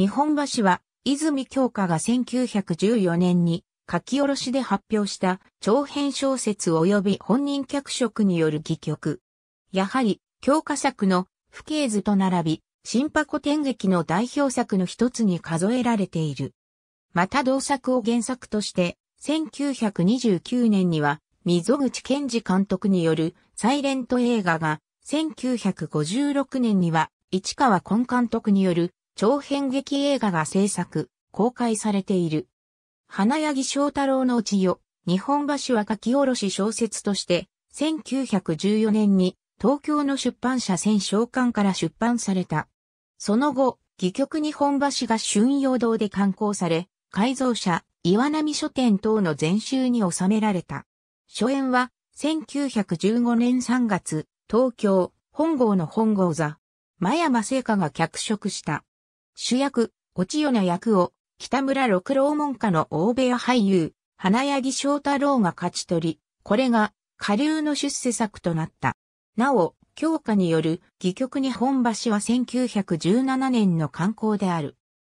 日本橋は、泉京香が1914年に書き下ろしで発表した長編小説及び本人脚色による戯曲。やはり、京香作の不景図と並び、新箱天劇の代表作の一つに数えられている。また同作を原作として、1929年には、溝口健二監督によるサイレント映画が、1956年には、市川根監督による長編劇映画が制作、公開されている。花柳翔太郎のうちよ、日本橋は書き下ろし小説として、1914年に東京の出版社千召喚から出版された。その後、戯曲日本橋が春陽堂で刊行され、改造者、岩波書店等の全集に収められた。初演は、1915年3月、東京、本郷の本郷座、真山聖華が脚色した。主役、落ち代の役を、北村六郎門下の大部屋俳優、花柳翔太郎が勝ち取り、これが、下流の出世作となった。なお、強化による、戯曲日本橋は1917年の観光である。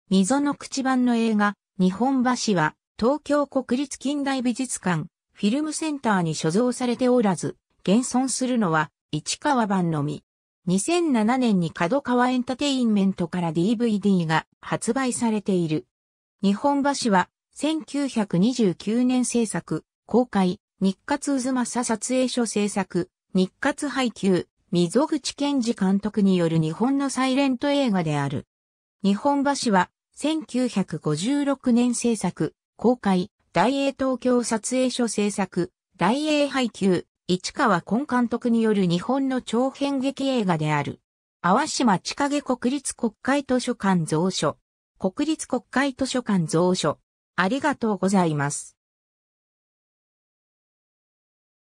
溝の口版の映画、日本橋は、東京国立近代美術館、フィルムセンターに所蔵されておらず、現存するのは、市川版のみ。2007年に角川エンタテインメントから DVD が発売されている。日本橋は1929年制作、公開、日活渦政撮影所制作、日活配給、溝口健二監督による日本のサイレント映画である。日本橋は1956年制作、公開、大英東京撮影所制作、大英配給、市川根監督による日本の長編劇映画である。淡島千景国立国会図書館蔵書。国立国会図書館蔵書。ありがとうございます。